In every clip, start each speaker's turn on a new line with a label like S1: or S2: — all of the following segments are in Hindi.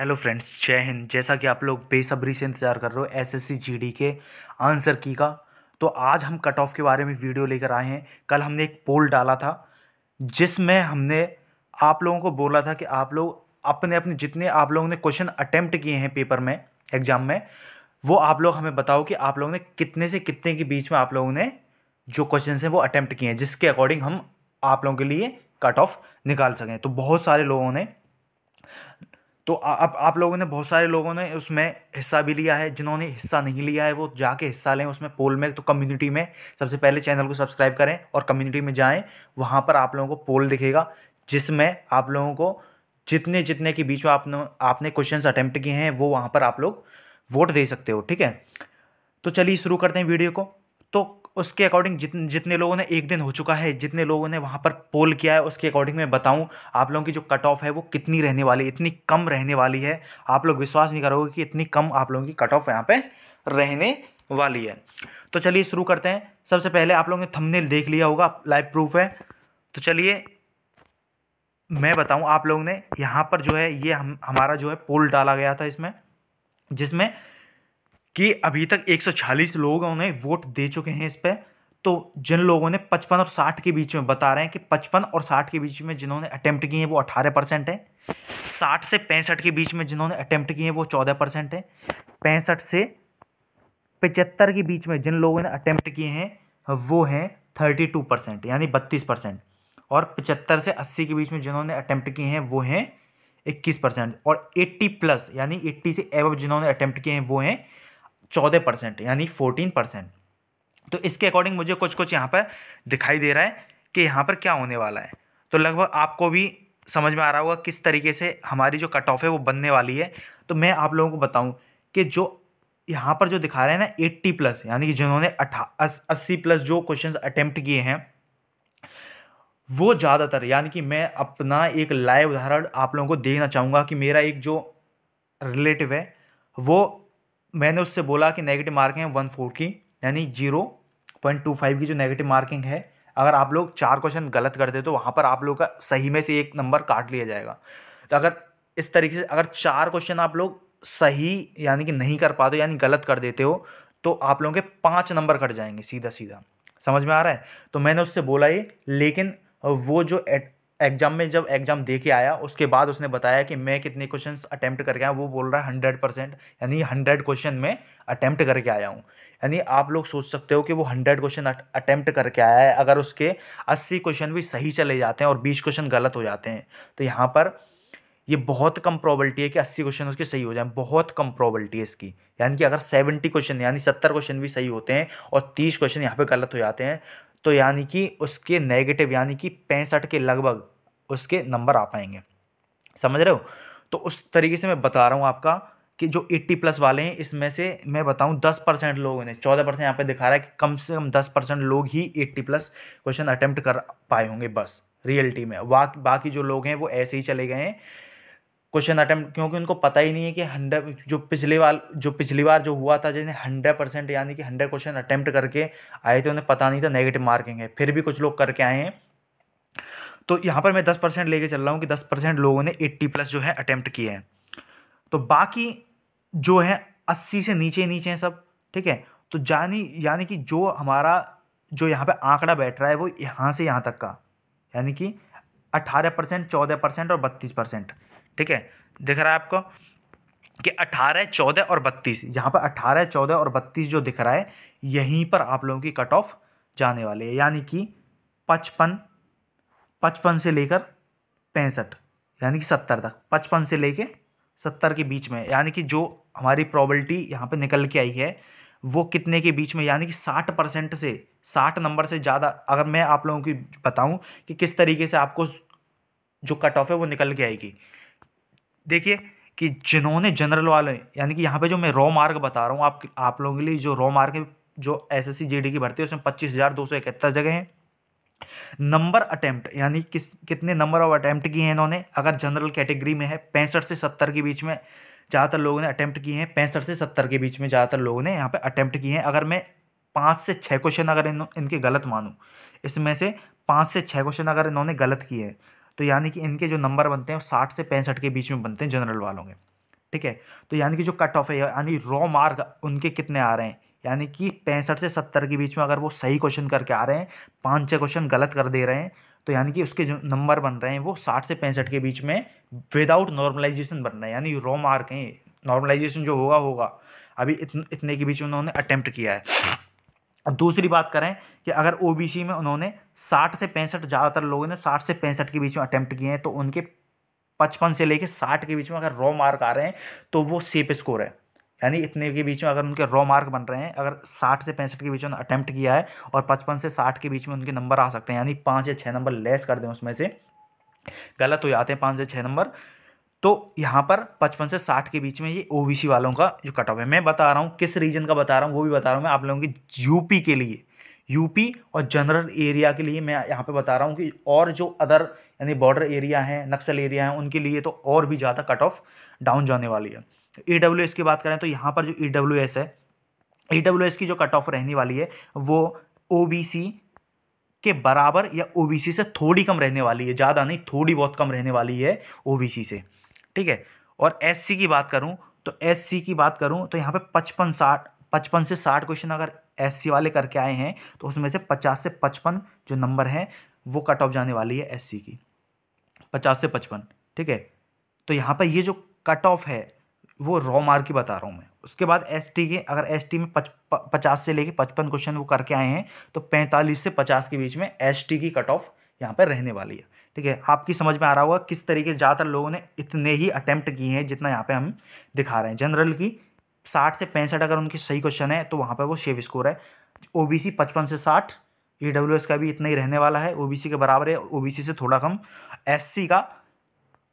S1: हेलो फ्रेंड्स जय हिंद जैसा कि आप लोग बेसब्री से इंतज़ार कर रहे हो एसएससी जीडी के आंसर की का तो आज हम कट ऑफ के बारे में वीडियो लेकर आए हैं कल हमने एक पोल डाला था जिसमें हमने आप लोगों को बोला था कि आप लोग अपने अपने जितने आप लोगों ने क्वेश्चन अटैम्प्ट किए हैं पेपर में एग्ज़ाम में वो आप लोग हमें बताओ कि आप लोगों ने कितने से कितने के बीच में आप लोगों ने जो क्वेश्चन हैं वो अटैम्प्ट किए हैं जिसके अकॉर्डिंग हम आप लोगों के लिए कट ऑफ निकाल सकें तो बहुत सारे लोगों ने तो अब आप लोगों ने बहुत सारे लोगों ने उसमें हिस्सा भी लिया है जिन्होंने हिस्सा नहीं लिया है वो जाके हिस्सा लें उसमें पोल में तो कम्युनिटी में सबसे पहले चैनल को सब्सक्राइब करें और कम्युनिटी में जाएं वहाँ पर आप लोगों को पोल दिखेगा जिसमें आप लोगों को जितने जितने के बीच में आपने आपने क्वेश्चन अटैम्प्ट किए हैं वो वहाँ पर आप लोग वोट दे सकते हो ठीक है तो चलिए शुरू करते हैं वीडियो को तो उसके अकॉर्डिंग जितने जितने लोगों ने एक दिन हो चुका है जितने लोगों ने वहाँ पर पोल किया है उसके अकॉर्डिंग मैं बताऊँ आप लोगों की जो कट ऑफ है वो कितनी रहने वाली है इतनी कम रहने वाली है आप लोग विश्वास नहीं करोगे कि इतनी कम आप लोगों की कट ऑफ यहाँ पर रहने वाली है तो चलिए शुरू करते हैं सबसे पहले आप लोगों ने थंबनेल देख लिया होगा लाइव प्रूफ है तो चलिए मैं बताऊं आप लोगों ने यहाँ पर जो है ये हम हमारा जो है पोल डाला गया था इसमें जिसमें कि अभी तक छियालीस लोगों ने वोट दे चुके हैं इस पर तो जिन लोगों ने 55 और 60 के बीच में बता रहे हैं कि 55 और 60 के बीच में जिन्होंने अटैम्प्ट किए हैं वो 18 परसेंट है साठ से पैंसठ के बीच में जिन्होंने अटैम्प्ट किए हैं वो चौदह परसेंट है पैंसठ से पचहत्तर के बीच में जिन लोगों ने अटैम्प्ट किए हैं वो हैं थर्टी टू परसेंट यानी बत्तीस परसेंट और पचहत्तर से अस्सी के बीच में जिन्होंने अटैम्प्ट किए हैं वो हैं इक्कीस परसेंट और एट्टी प्लस यानी एट्टी से एवब जिन्होंने अटैम्प्ट किए हैं वो हैं चौदह परसेंट यानी फोर्टीन परसेंट तो इसके अकॉर्डिंग मुझे कुछ कुछ यहाँ पर दिखाई दे रहा है कि यहाँ पर क्या होने वाला है तो लगभग आपको भी समझ में आ रहा होगा किस तरीके से हमारी जो कट ऑफ है वो बनने वाली है तो मैं आप लोगों को बताऊँ कि जो यहाँ पर जो दिखा रहे हैं ना एट्टी प्लस यानी कि जिन्होंने अठा अस्सी प्लस जो क्वेश्चन अटैम्प्ट किए हैं वो ज़्यादातर यानी कि मैं अपना एक लाइव उदाहरण आप लोगों को देना चाहूँगा कि मेरा एक जो रिलेटिव है वो मैंने उससे बोला कि नेगेटिव मार्किंग है वन फोर की यानी जीरो पॉइंट टू फाइव की जो नेगेटिव मार्किंग है अगर आप लोग चार क्वेश्चन गलत कर दे तो वहाँ पर आप लोग का सही में से एक नंबर काट लिया जाएगा तो अगर इस तरीके से अगर चार क्वेश्चन आप लोग सही यानी कि नहीं कर पाते यानी गलत कर देते हो तो आप लोगों के पाँच नंबर कट जाएंगे सीधा सीधा समझ में आ रहा है तो मैंने उससे बोला ये लेकिन वो जो एट एग्ज़ाम में जब एग्ज़ाम दे के आया उसके बाद उसने बताया कि मैं कितने क्वेश्चन अटैम्प्ट करके आया वो बोल रहा है हंड्रेड परसेंट यानी हंड्रेड क्वेश्चन में अटैम्प्ट करके आया हूँ यानी आप लोग सोच सकते हो कि वो हंड्रेड क्वेश्चन अटैम्प्ट करके आया है अगर उसके अस्सी क्वेश्चन भी सही चले जाते हैं और बीस क्वेश्चन गलत हो जाते हैं तो यहाँ पर ये बहुत कम प्रॉबलिटी है कि अस्सी क्वेश्चन उसके सही हो जाए बहुत कम प्रॉबलिटी है इसकी यानी कि अगर सेवेंटी क्वेश्चन यानी सत्तर क्वेश्चन भी सही होते हैं और तीस क्वेश्चन यहाँ पर गलत हो जाते हैं तो यानी कि उसके नेगेटिव यानी कि पैंसठ के लगभग उसके नंबर आ पाएंगे समझ रहे हो तो उस तरीके से मैं बता रहा हूँ आपका कि जो 80 प्लस वाले हैं इसमें से मैं बताऊं 10 परसेंट लोग ने 14 परसेंट यहाँ पे दिखा रहा है कि कम से कम 10 परसेंट लोग ही 80 प्लस क्वेश्चन अटेम्प्ट कर पाए होंगे बस रियलिटी में बाकी जो लोग हैं वो ऐसे ही चले गए हैं क्वेश्चन अटैम्प्ट क्योंकि उनको पता ही नहीं है कि हंड्रेड जो पिछली बार जो पिछली बार जो हुआ था जिन्हें हंड्रेड परसेंट यानी कि हंड्रेड क्वेश्चन अटैम्प्ट करके आए थे उन्हें पता नहीं था नेगेटिव मार्किंग है फिर भी कुछ लोग करके आए हैं तो यहाँ पर मैं दस परसेंट लेके चल रहा हूँ कि दस परसेंट लोगों ने एट्टी प्लस जो है अटैम्प्ट किए हैं तो बाकी जो है अस्सी से नीचे नीचे हैं सब ठीक है तो जानी यानी कि जो हमारा जो यहाँ पर आंकड़ा बैठ रहा है वो यहाँ से यहाँ तक का यानी कि अट्ठारह परसेंट चौदह परसेंट और बत्तीस परसेंट ठीक है दिख रहा है आपको कि अठारह चौदह और बत्तीस यहाँ पर अठारह चौदह और बत्तीस जो दिख रहा है यहीं पर आप लोगों की कट ऑफ जाने वाली है यानी कि 55 55 से लेकर पैंसठ यानी कि सत्तर तक पचपन से लेके सत्तर के बीच में यानी कि जो हमारी प्रॉबलिटी यहाँ पे निकल के आई है वो कितने के बीच में यानी कि साठ परसेंट से साठ नंबर से ज़्यादा अगर मैं आप लोगों की बताऊँ कि किस तरीके से आपको जो कट ऑफ है वो निकल के आएगी देखिए कि जिन्होंने जनरल वाले यानी कि यहाँ पे जो मैं रॉ मार्क बता रहा हूँ आप आप लोगों के लिए जो रॉ मार्क जो एस एस की भर्ती है उसमें पच्चीस हज़ार दो सौ इकहत्तर जगह हैं नंबर अटैम्प्ट यानी किस कितने नंबर ऑफ अटैम्प्ट किए हैं इन्होंने अगर जनरल कैटेगरी में है पैंसठ से सत्तर के बीच में ज़्यादातर लोगों ने अटैम्प्ट किए हैं पैंसठ से सत्तर के बीच में ज़्यादातर लोगों ने यहाँ पे अटैम्प्ट किए हैं अगर मैं पाँच से छः क्वेश्चन अगर इन इनके गलत मानूँ इसमें से पाँच से छः क्वेश्चन अगर इन्होंने गलत किए हैं तो यानी कि इनके जो नंबर बनते हैं वो साठ से पैंसठ के बीच में बनते हैं जनरल वालों के ठीक है तो यानी कि जो कट ऑफ है यानी रॉ मार्क उनके कितने आ रहे हैं यानी कि पैंसठ से सत्तर के बीच में अगर वो सही क्वेश्चन करके आ रहे हैं पाँच छः क्वेश्चन गलत कर दे रहे हैं तो यानी कि उसके जो नंबर बन रहे हैं वो साठ से पैंसठ के बीच में विदाउट नॉर्मलाइजेशन बन रहे हैं यानी रॉ मार्क हैं नॉर्मलाइजेशन जो होगा होगा अभी इतने के बीच उन्होंने अटैम्प्ट किया है और दूसरी बात करें कि अगर ओ में उन्होंने 60 से पैंसठ ज़्यादातर लोगों ने 60 से पैंसठ के बीच में अटैम्प्ट किए हैं तो उनके पचपन से लेके साठ के बीच में अगर रॉ मार्क आ रहे हैं तो वो सेफ स्कोर है यानी इतने के बीच में अगर उनके रॉ मार्क बन रहे हैं अगर साठ से पैंसठ के बीच में अटैम्प्ट किया है और पचपन से साठ के बीच में उनके नंबर आ सकते हैं यानी पाँच या छः नंबर लेस कर दें उसमें से गलत हो जाते हैं पाँच से छः नंबर तो यहाँ पर पचपन से साठ के बीच में ये ओबीसी वालों का जो कट ऑफ है मैं बता रहा हूँ किस रीजन का बता रहा हूँ वो भी बता रहा हूँ मैं आप लोगों की यूपी के लिए यूपी और जनरल एरिया के लिए मैं यहाँ पे बता रहा हूँ कि और जो अदर यानी बॉर्डर एरिया है नक्सल एरिया है उनके लिए तो और भी ज़्यादा कट ऑफ डाउन जाने वाली है ई डब्ल्यू एस की बात करें तो यहाँ पर जो ई डब्ल्यू एस है ई डब्ल्यू एस की जो कट ऑफ रहने वाली है वो ओ बी सी के बराबर या ओ बी सी से थोड़ी कम रहने वाली है ज़्यादा नहीं थोड़ी बहुत कम रहने वाली है ओ बी सी से ठीक है और एस की बात करूँ तो एस की बात करूँ तो यहाँ पर पचपन साठ पचपन से साठ क्वेश्चन अगर एस वाले करके आए हैं तो उसमें से पचास से पचपन जो नंबर हैं वो कट ऑफ जाने वाली है एस की पचास से पचपन ठीक है तो यहाँ पर ये जो कट ऑफ है वो रॉ मार्क ही बता रहा हूँ मैं उसके बाद एस के अगर एस में पच पचास से लेके पचपन क्वेश्चन वो करके आए हैं तो पैंतालीस से पचास के बीच में एस की कट ऑफ यहाँ पर रहने वाली है ठीक है आपकी समझ में आ रहा होगा किस तरीके से ज़्यादातर लोगों ने इतने ही अटैम्प्ट किए हैं जितना यहाँ पर हम दिखा रहे हैं जनरल की साठ से पैंसठ अगर उनकी सही क्वेश्चन है तो वहाँ पर वो सेफ स्कोर है ओ बी सी पचपन से साठ ई डब्ल्यू एस का भी इतना ही रहने वाला है ओ बी सी के बराबर है ओ बी सी से थोड़ा कम एस सी का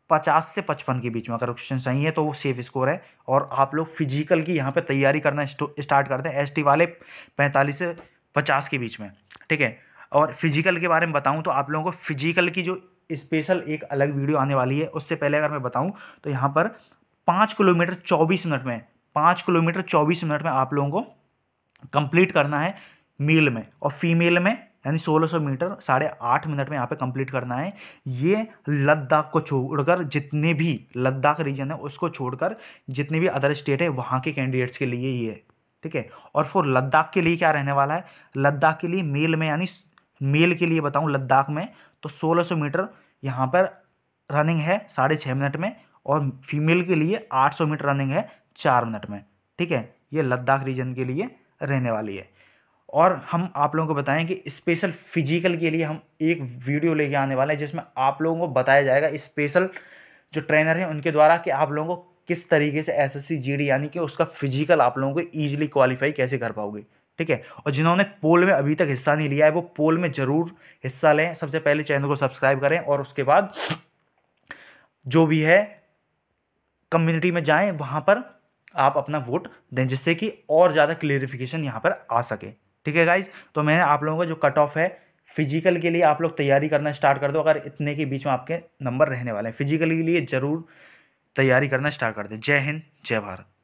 S1: पचास से पचपन के बीच में अगर क्वेश्चन सही है तो वो सेफ स्कोर है और आप लोग फिजिकल की यहाँ पे तैयारी करना स्टार्ट करते हैं एसटी वाले पैंतालीस से पचास के बीच में ठीक है और फिजिकल के बारे में बताऊँ तो आप लोगों को फिजिकल की जो स्पेशल एक अलग वीडियो आने वाली है उससे पहले अगर मैं बताऊँ तो यहाँ पर पाँच किलोमीटर चौबीस मिनट में पाँच किलोमीटर चौबीस मिनट में आप लोगों को कंप्लीट करना है मेल में और फीमेल में यानी 1600 मीटर साढ़े आठ मिनट में यहाँ पे कंप्लीट करना है ये लद्दाख को छोड़कर जितने भी लद्दाख रीजन है उसको छोड़कर जितने भी अदर स्टेट है वहाँ के कैंडिडेट्स के लिए ये है ठीक है और फिर लद्दाख के लिए क्या रहने वाला है लद्दाख के लिए मेल में यानी मेल के लिए बताऊँ लद्दाख में तो 1600 मीटर यहाँ पर रनिंग है साढ़े छः मिनट में और फीमेल के लिए 800 मीटर रनिंग है चार मिनट में ठीक है ये लद्दाख रीजन के लिए रहने वाली है और हम आप लोगों को बताएं कि स्पेशल फिजिकल के लिए हम एक वीडियो लेके आने वाले हैं जिसमें आप लोगों को बताया जाएगा स्पेशल जो ट्रेनर हैं उनके द्वारा कि आप लोगों को किस तरीके से एस एस यानी कि उसका फिजिकल आप लोगों को ईजिली क्वालिफाई कैसे कर पाओगे ठीक है और जिन्होंने पोल में अभी तक हिस्सा नहीं लिया है वो पोल में ज़रूर हिस्सा लें सबसे पहले चैनल को सब्सक्राइब करें और उसके बाद जो भी है कम्युनिटी में जाएं वहाँ पर आप अपना वोट दें जिससे कि और ज़्यादा क्लियरिफिकेशन यहाँ पर आ सके ठीक है गाइज तो मैंने आप लोगों का जो कट ऑफ है फिजिकल के लिए आप लोग तैयारी करना स्टार्ट कर दो अगर इतने के बीच में आपके नंबर रहने वाले हैं फिजिकल के लिए ज़रूर तैयारी करना स्टार्ट कर दें जय हिंद जय भारत